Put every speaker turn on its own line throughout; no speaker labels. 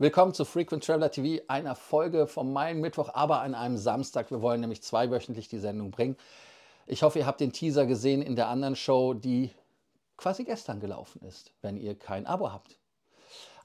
Willkommen zu Frequent Traveler TV, einer Folge vom Meilenmittwoch, aber an einem Samstag. Wir wollen nämlich zweiwöchentlich die Sendung bringen. Ich hoffe, ihr habt den Teaser gesehen in der anderen Show, die quasi gestern gelaufen ist, wenn ihr kein Abo habt.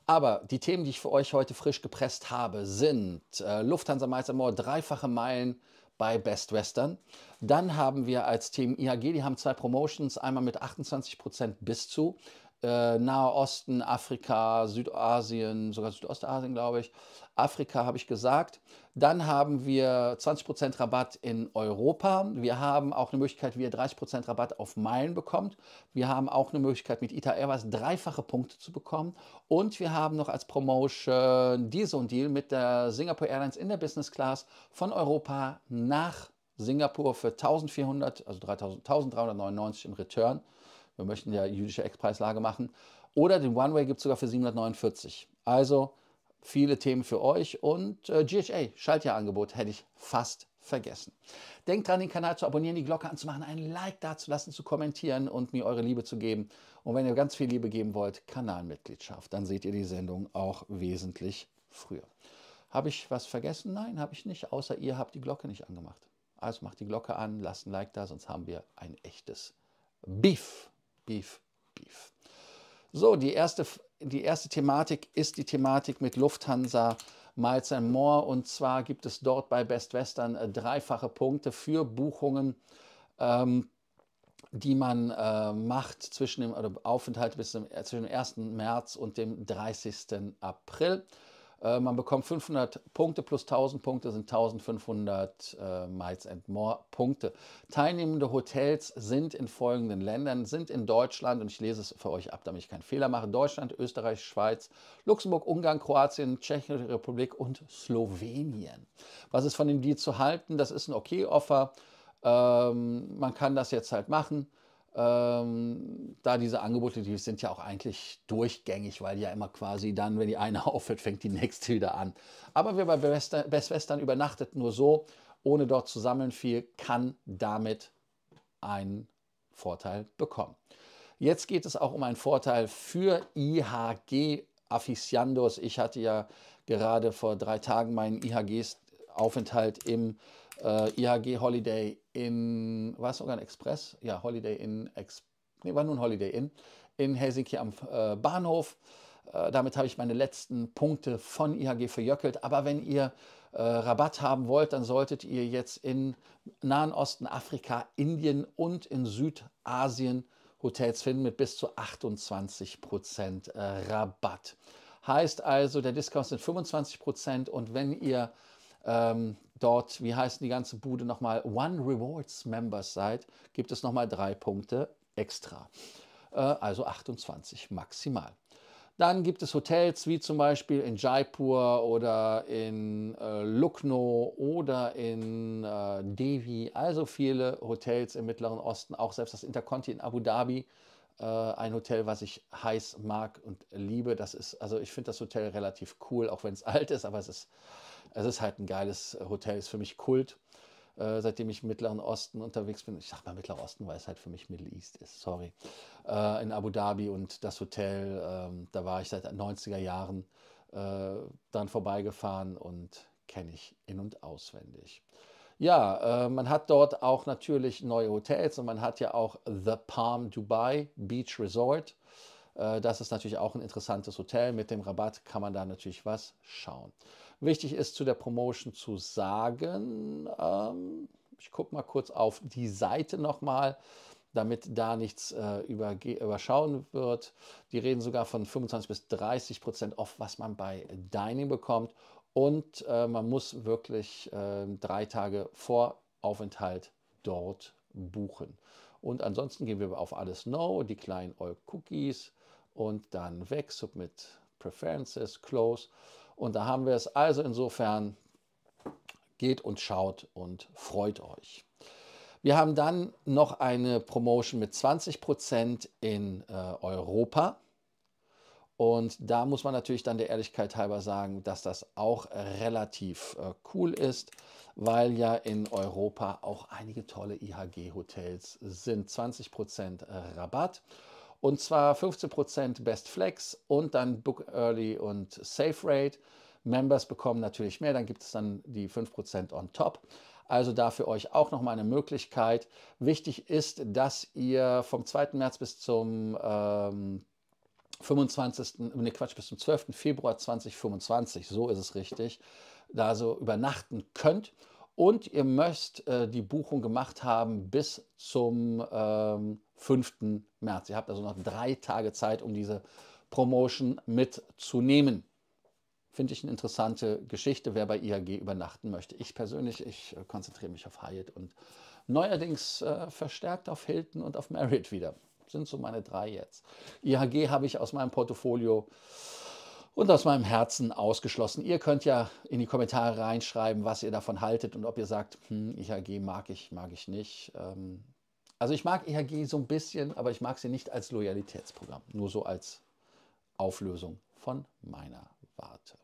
Aber die Themen, die ich für euch heute frisch gepresst habe, sind äh, Lufthansa Meister Moor, dreifache Meilen bei Best Western. Dann haben wir als Team IHG, die haben zwei Promotions, einmal mit 28% bis zu äh, Nahe Osten, Afrika, Südasien, sogar Südostasien, glaube ich. Afrika habe ich gesagt. Dann haben wir 20% Rabatt in Europa. Wir haben auch eine Möglichkeit, wie ihr 30% Rabatt auf Meilen bekommt. Wir haben auch eine Möglichkeit, mit ITA Airways dreifache Punkte zu bekommen. Und wir haben noch als Promotion diese und Deal mit der Singapore Airlines in der Business Class von Europa nach Singapur für 1400, also 3.399 im Return wir möchten ja jüdische Ex-Preislage machen. Oder den One-Way gibt es sogar für 749. Also viele Themen für euch und äh, GHA, Schaltjahrangebot, hätte ich fast vergessen. Denkt dran, den Kanal zu abonnieren, die Glocke anzumachen, ein Like dazulassen, zu kommentieren und mir eure Liebe zu geben. Und wenn ihr ganz viel Liebe geben wollt, Kanalmitgliedschaft, dann seht ihr die Sendung auch wesentlich früher. Habe ich was vergessen? Nein, habe ich nicht, außer ihr habt die Glocke nicht angemacht. Also macht die Glocke an, lasst ein Like da, sonst haben wir ein echtes Beef. Beef, Beef. So, die erste, die erste Thematik ist die Thematik mit Lufthansa Miles and More. Und zwar gibt es dort bei Best Western äh, dreifache Punkte für Buchungen, ähm, die man äh, macht zwischen dem Aufenthalt bis zum, äh, zwischen dem 1. März und dem 30. April. Äh, man bekommt 500 Punkte plus 1000 Punkte sind 1500 äh, Miles and More Punkte. Teilnehmende Hotels sind in folgenden Ländern, sind in Deutschland, und ich lese es für euch ab, damit ich keinen Fehler mache, Deutschland, Österreich, Schweiz, Luxemburg, Ungarn, Kroatien, Tschechische Republik und Slowenien. Was ist von dem Deal zu halten? Das ist ein okay Offer. Ähm, man kann das jetzt halt machen. Ähm, da diese Angebote, die sind ja auch eigentlich durchgängig, weil die ja immer quasi dann, wenn die eine aufhört, fängt die nächste wieder an. Aber wer bei Best Western übernachtet nur so, ohne dort zu sammeln viel, kann damit einen Vorteil bekommen. Jetzt geht es auch um einen Vorteil für IHG Aficiandos. Ich hatte ja gerade vor drei Tagen meinen IHGs Aufenthalt im äh, IHG Holiday in, war es sogar ein Express? Ja, Holiday in, Ex nee, war nur ein Holiday Inn, in Helsinki am äh, Bahnhof. Äh, damit habe ich meine letzten Punkte von IHG verjöckelt. Aber wenn ihr äh, Rabatt haben wollt, dann solltet ihr jetzt in Nahen Osten, Afrika, Indien und in Südasien Hotels finden mit bis zu 28% äh, Rabatt. Heißt also, der Discount sind 25% und wenn ihr ähm, dort, wie heißt die ganze Bude nochmal, One Rewards Members seid, gibt es nochmal drei Punkte extra. Äh, also 28 maximal. Dann gibt es Hotels wie zum Beispiel in Jaipur oder in äh, Lucknow oder in äh, Devi. Also viele Hotels im Mittleren Osten, auch selbst das Interconti in Abu Dhabi äh, ein Hotel, was ich heiß mag und liebe. Das ist, also ich finde das Hotel relativ cool, auch wenn es alt ist, aber es ist, es ist halt ein geiles Hotel, ist für mich Kult. Äh, seitdem ich im Mittleren Osten unterwegs bin. Ich sag mal Mittlerer Osten, weil es halt für mich Middle East ist, sorry. Äh, in Abu Dhabi und das Hotel, äh, da war ich seit 90er Jahren äh, dran vorbeigefahren und kenne ich in- und auswendig ja, äh, man hat dort auch natürlich neue Hotels und man hat ja auch The Palm Dubai Beach Resort. Äh, das ist natürlich auch ein interessantes Hotel. Mit dem Rabatt kann man da natürlich was schauen. Wichtig ist zu der Promotion zu sagen, ähm, ich gucke mal kurz auf die Seite nochmal damit da nichts äh, überschauen wird. Die reden sogar von 25 bis 30 Prozent off, was man bei Dining bekommt und äh, man muss wirklich äh, drei Tage vor Aufenthalt dort buchen. Und ansonsten gehen wir auf alles No, die kleinen Cookies und dann weg, Submit Preferences, Close. Und da haben wir es. Also insofern geht und schaut und freut euch. Wir haben dann noch eine Promotion mit 20% in äh, Europa. Und da muss man natürlich dann der Ehrlichkeit halber sagen, dass das auch relativ äh, cool ist, weil ja in Europa auch einige tolle IHG-Hotels sind. 20% äh, Rabatt und zwar 15% Best Flex und dann Book Early und Safe Rate. Members bekommen natürlich mehr, dann gibt es dann die 5% on top. Also da für euch auch nochmal eine Möglichkeit. Wichtig ist, dass ihr vom 2. März bis zum ähm, 25. Ne, Quatsch, bis zum 12. Februar 2025, so ist es richtig, da so übernachten könnt. Und ihr müsst äh, die Buchung gemacht haben bis zum ähm, 5. März. Ihr habt also noch drei Tage Zeit, um diese Promotion mitzunehmen. Finde ich eine interessante Geschichte, wer bei IAG übernachten möchte. Ich persönlich, ich äh, konzentriere mich auf Hyatt und neuerdings äh, verstärkt auf Hilton und auf Marriott wieder sind so meine drei jetzt. IHG habe ich aus meinem Portfolio und aus meinem Herzen ausgeschlossen. Ihr könnt ja in die Kommentare reinschreiben, was ihr davon haltet und ob ihr sagt, hm, IHG mag ich, mag ich nicht. Ähm, also ich mag IHG so ein bisschen, aber ich mag sie nicht als Loyalitätsprogramm, nur so als Auflösung von meiner Warte.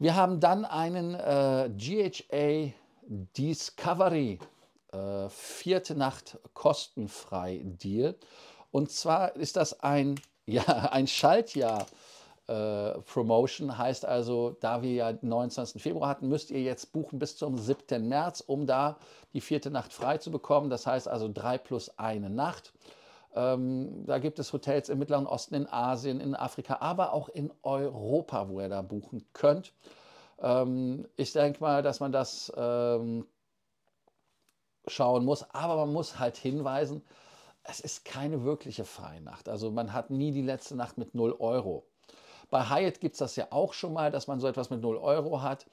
Wir haben dann einen äh, GHA Discovery äh, vierte Nacht kostenfrei Deal. Und zwar ist das ein, ja, ein Schaltjahr. Äh, Promotion heißt also, da wir ja 29. Februar hatten, müsst ihr jetzt buchen bis zum 7. März, um da die vierte Nacht frei zu bekommen. Das heißt also drei plus eine Nacht. Ähm, da gibt es Hotels im Mittleren Osten, in Asien, in Afrika, aber auch in Europa, wo ihr da buchen könnt. Ähm, ich denke mal, dass man das ähm, schauen muss. Aber man muss halt hinweisen, es ist keine wirkliche freie Also man hat nie die letzte Nacht mit 0 Euro. Bei Hyatt gibt es das ja auch schon mal, dass man so etwas mit 0 Euro hat.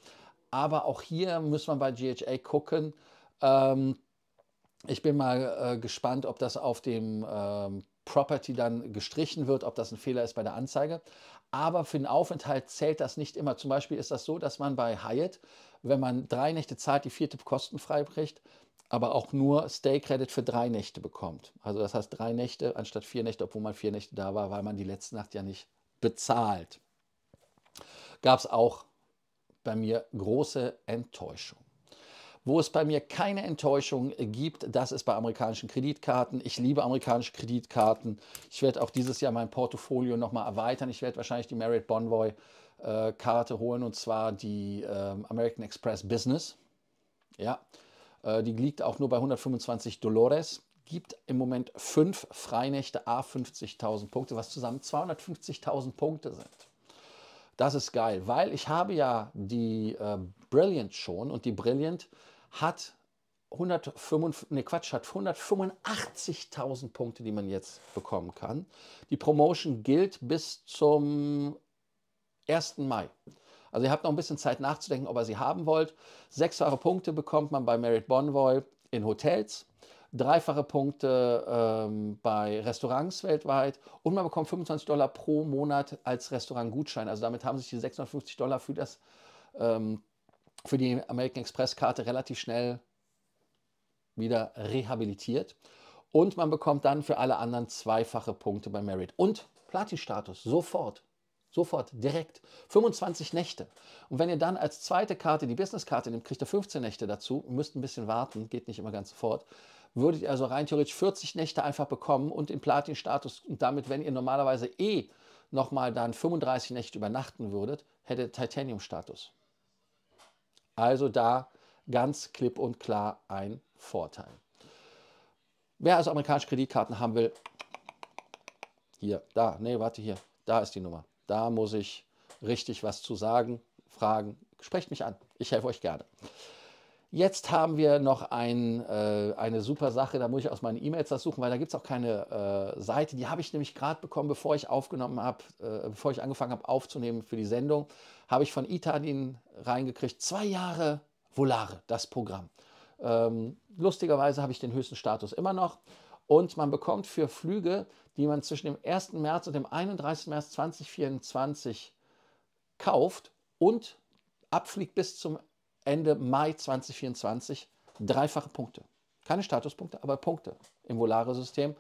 Aber auch hier muss man bei GHA gucken. Ähm, ich bin mal äh, gespannt, ob das auf dem ähm, Property dann gestrichen wird, ob das ein Fehler ist bei der Anzeige. Aber für den Aufenthalt zählt das nicht immer. Zum Beispiel ist das so, dass man bei Hyatt, wenn man drei Nächte zahlt, die vierte kostenfrei bricht, aber auch nur Stay-Credit für drei Nächte bekommt. Also das heißt drei Nächte anstatt vier Nächte, obwohl man vier Nächte da war, weil man die letzte Nacht ja nicht bezahlt. Gab es auch bei mir große Enttäuschung. Wo es bei mir keine Enttäuschung gibt, das ist bei amerikanischen Kreditkarten. Ich liebe amerikanische Kreditkarten. Ich werde auch dieses Jahr mein Portfolio nochmal erweitern. Ich werde wahrscheinlich die Merit Bonvoy äh, Karte holen und zwar die äh, American Express Business. Ja, äh, die liegt auch nur bei 125 Dolores. Gibt im Moment fünf Freinächte A50.000 Punkte, was zusammen 250.000 Punkte sind. Das ist geil, weil ich habe ja die äh, Brilliant schon und die Brilliant hat nee hat 185.000 Punkte, die man jetzt bekommen kann. Die Promotion gilt bis zum 1. Mai. Also ihr habt noch ein bisschen Zeit nachzudenken, ob ihr sie haben wollt. Sechsfache Punkte bekommt man bei Merit Bonvoy in Hotels, dreifache Punkte ähm, bei Restaurants weltweit und man bekommt 25 Dollar pro Monat als Restaurantgutschein. Also damit haben sich die 650 Dollar für, das, ähm, für die American Express-Karte relativ schnell wieder rehabilitiert. Und man bekommt dann für alle anderen zweifache Punkte bei Merit. Und Platin-Status, sofort. Sofort, direkt. 25 Nächte. Und wenn ihr dann als zweite Karte die Business-Karte nehmt, kriegt ihr 15 Nächte dazu. Müsst ein bisschen warten, geht nicht immer ganz sofort. Würdet ihr also rein theoretisch 40 Nächte einfach bekommen und den Platin-Status. Und damit, wenn ihr normalerweise eh nochmal dann 35 Nächte übernachten würdet, hättet Titanium-Status. Also da ganz klipp und klar ein Vorteil. Wer also amerikanische Kreditkarten haben will, hier, da, nee, warte hier, da ist die Nummer. Da muss ich richtig was zu sagen, fragen. Sprecht mich an, ich helfe euch gerne. Jetzt haben wir noch ein, äh, eine super Sache, da muss ich aus meinen E-Mails das suchen, weil da gibt es auch keine äh, Seite. Die habe ich nämlich gerade bekommen, bevor ich aufgenommen habe, äh, bevor ich angefangen habe aufzunehmen für die Sendung, habe ich von Italien reingekriegt. Zwei Jahre Volare, das Programm. Ähm, lustigerweise habe ich den höchsten Status immer noch. Und man bekommt für Flüge die man zwischen dem 1. März und dem 31. März 2024 kauft und abfliegt bis zum Ende Mai 2024 dreifache Punkte. Keine Statuspunkte, aber Punkte im Volare-System.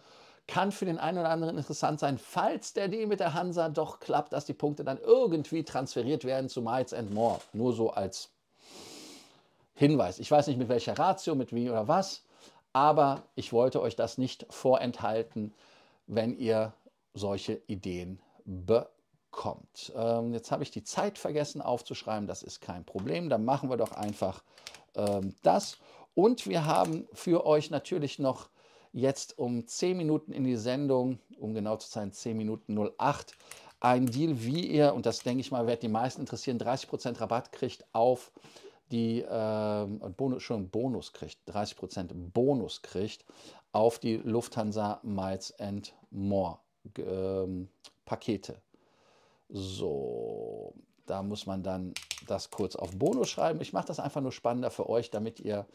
Kann für den einen oder anderen interessant sein, falls der Deal mit der Hansa doch klappt, dass die Punkte dann irgendwie transferiert werden zu Miles and More. Nur so als Hinweis. Ich weiß nicht mit welcher Ratio, mit wie oder was, aber ich wollte euch das nicht vorenthalten wenn ihr solche Ideen bekommt. Ähm, jetzt habe ich die Zeit vergessen aufzuschreiben, das ist kein Problem. Dann machen wir doch einfach ähm, das. Und wir haben für euch natürlich noch jetzt um 10 Minuten in die Sendung, um genau zu sein, 10 Minuten 08, ein Deal, wie ihr, und das denke ich mal, wird die meisten interessieren, 30% Rabatt kriegt auf die äh, Bonus, Bonus kriegt, 30% Bonus kriegt auf die Lufthansa Miles and More ähm, Pakete. So, da muss man dann das kurz auf Bonus schreiben. Ich mache das einfach nur spannender für euch, damit ihr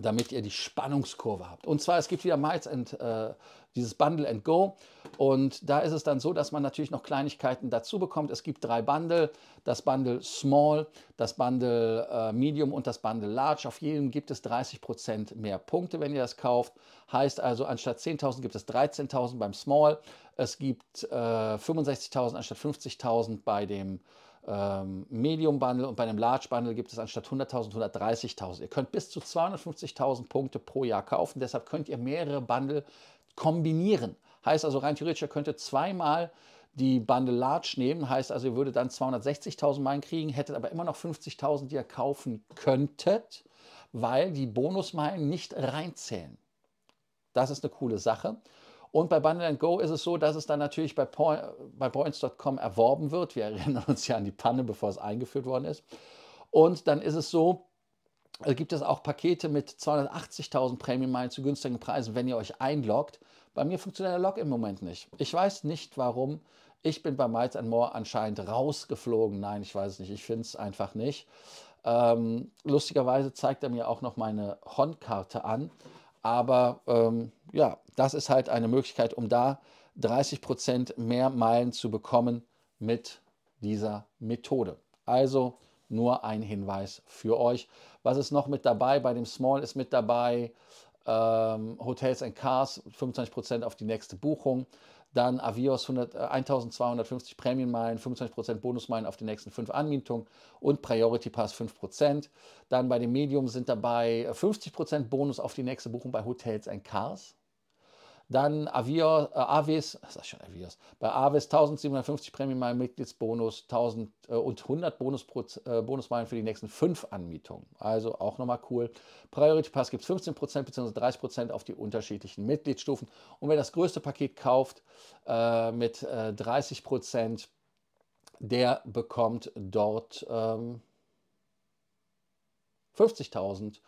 damit ihr die Spannungskurve habt. Und zwar, es gibt wieder Miles and, äh, dieses Bundle and Go. Und da ist es dann so, dass man natürlich noch Kleinigkeiten dazu bekommt. Es gibt drei Bundle, das Bundle Small, das Bundle äh, Medium und das Bundle Large. Auf jedem gibt es 30% mehr Punkte, wenn ihr das kauft. Heißt also, anstatt 10.000 gibt es 13.000 beim Small. Es gibt äh, 65.000 anstatt 50.000 bei dem ähm, Medium Bundle und bei dem Large Bundle gibt es anstatt 100.000 130.000. Ihr könnt bis zu 250.000 Punkte pro Jahr kaufen, deshalb könnt ihr mehrere Bundle kombinieren. Heißt also rein theoretisch, ihr könntet zweimal die Bundle Large nehmen, heißt also, ihr würdet dann 260.000 Meilen kriegen, hättet aber immer noch 50.000, die ihr kaufen könntet, weil die Bonusmeilen nicht reinzählen. Das ist eine coole Sache. Und bei Bundle Go ist es so, dass es dann natürlich bei, Point, Points.com erworben wird. Wir erinnern uns ja an die Panne, bevor es eingeführt worden ist. Und dann ist es so, äh, gibt es auch Pakete mit 280.000 Premium Meilen zu günstigen Preisen, wenn ihr euch einloggt. Bei mir funktioniert der Log im Moment nicht. Ich weiß nicht warum. Ich bin bei Miles and More anscheinend rausgeflogen. Nein, ich weiß es nicht. Ich finde es einfach nicht. Ähm, lustigerweise zeigt er mir auch noch meine Hon-Karte an. Aber ähm, ja, das ist halt eine Möglichkeit, um da 30 mehr Meilen zu bekommen mit dieser Methode. Also nur ein Hinweis für euch. Was ist noch mit dabei? Bei dem Small ist mit dabei ähm, Hotels and Cars, 25% auf die nächste Buchung dann Avios 100, 1250 äh, Prämienmeilen, 25% Bonusmeilen auf die nächsten fünf Anmietungen und Priority Pass 5%. Dann bei dem Medium sind dabei 50% Bonus auf die nächste Buchung bei Hotels and Cars. Dann Avios, äh, Aves, das ist schon Avios, bei Aves 1750 Prämienmeilen Mitgliedsbonus 1000 äh, und 100 Bonus pro, äh, Bonusmeilen für die nächsten fünf Anmietungen. Also auch nochmal cool. Priority Pass gibt es 15% bzw. 30% auf die unterschiedlichen Mitgliedsstufen. Und wer das größte Paket kauft äh, mit äh, 30%, der bekommt dort ähm, 50.000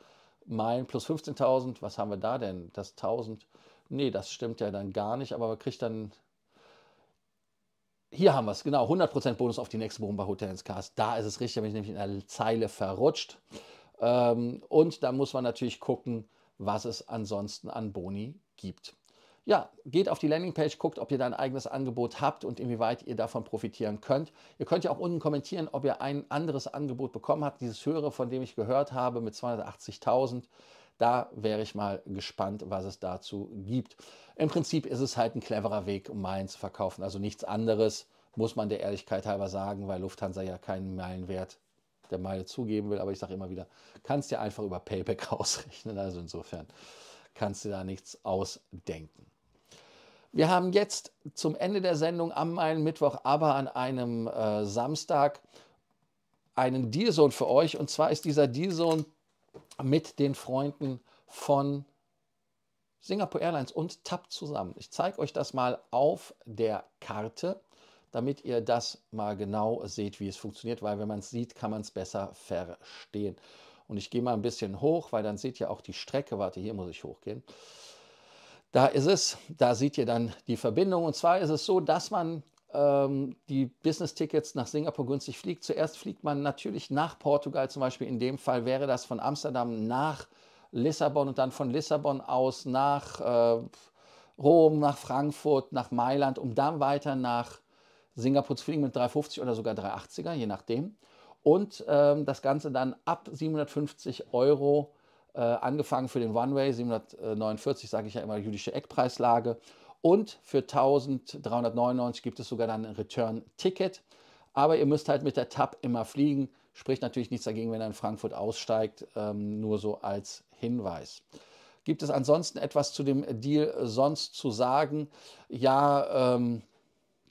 Meilen plus 15.000. Was haben wir da denn? Das 1000 nee, das stimmt ja dann gar nicht, aber man kriegt dann hier haben wir es, genau, 100% Bonus auf die nächste Woche bei Hotel ins Cast. Da ist es richtig, da ich nämlich in der Zeile verrutscht. Ähm, und da muss man natürlich gucken, was es ansonsten an Boni gibt. Ja, geht auf die Landingpage, guckt, ob ihr da ein eigenes Angebot habt und inwieweit ihr davon profitieren könnt. Ihr könnt ja auch unten kommentieren, ob ihr ein anderes Angebot bekommen habt, dieses höhere, von dem ich gehört habe, mit 280.000. Da wäre ich mal gespannt, was es dazu gibt. Im Prinzip ist es halt ein cleverer Weg, um Meilen zu verkaufen. Also nichts anderes, muss man der Ehrlichkeit halber sagen, weil Lufthansa ja keinen Meilenwert der Meile zugeben will. Aber ich sage immer wieder, kannst dir einfach über Payback ausrechnen. Also insofern kannst du da nichts ausdenken. Wir haben jetzt zum Ende der Sendung am einen Mittwoch, aber an einem äh, Samstag einen Dealzone für euch. Und zwar ist dieser Dealzone mit den Freunden von Singapore Airlines und TAP zusammen. Ich zeige euch das mal auf der Karte, damit ihr das mal genau seht, wie es funktioniert, weil wenn man es sieht, kann man es besser verstehen. Und ich gehe mal ein bisschen hoch, weil dann seht ihr auch die Strecke. Warte, hier muss ich hochgehen. Da ist es, da seht ihr dann die Verbindung. Und zwar ist es so, dass man ähm, die Business-Tickets nach Singapur günstig fliegt. Zuerst fliegt man natürlich nach Portugal, zum Beispiel in dem Fall wäre das von Amsterdam nach Lissabon und dann von Lissabon aus nach äh, Rom, nach Frankfurt, nach Mailand, um dann weiter nach Singapur zu fliegen mit 350 oder sogar 380er, je nachdem. Und ähm, das Ganze dann ab 750 Euro, äh, angefangen für den One-Way, 749 sage ich ja immer, jüdische Eckpreislage und für 1399 gibt es sogar dann ein Return-Ticket. Aber ihr müsst halt mit der TAP immer fliegen. Spricht natürlich nichts dagegen, wenn er in Frankfurt aussteigt. Ähm, nur so als Hinweis. Gibt es ansonsten etwas zu dem Deal sonst zu sagen? Ja, ähm,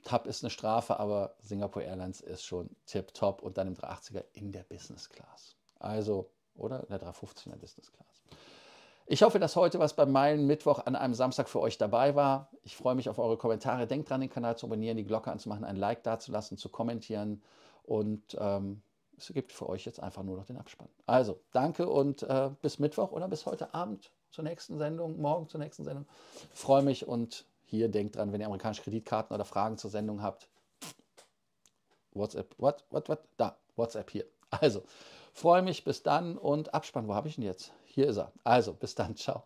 TAP ist eine Strafe, aber Singapore Airlines ist schon tip-top und dann im 380er in der Business Class. Also, oder? In der 350er Business Class. Ich hoffe, dass heute was bei meinem Mittwoch an einem Samstag für euch dabei war. Ich freue mich auf eure Kommentare. Denkt dran, den Kanal zu abonnieren, die Glocke anzumachen, ein Like dazulassen, zu kommentieren. Und ähm, es gibt für euch jetzt einfach nur noch den Abspann. Also, danke und äh, bis Mittwoch oder bis heute Abend zur nächsten Sendung, morgen zur nächsten Sendung. Ich freue mich und hier denkt dran, wenn ihr amerikanische Kreditkarten oder Fragen zur Sendung habt. WhatsApp, what, what, what? Da, WhatsApp hier. Also, freue mich, bis dann und Abspann. Wo habe ich ihn jetzt? Hier ist er. Also, bis dann. Ciao.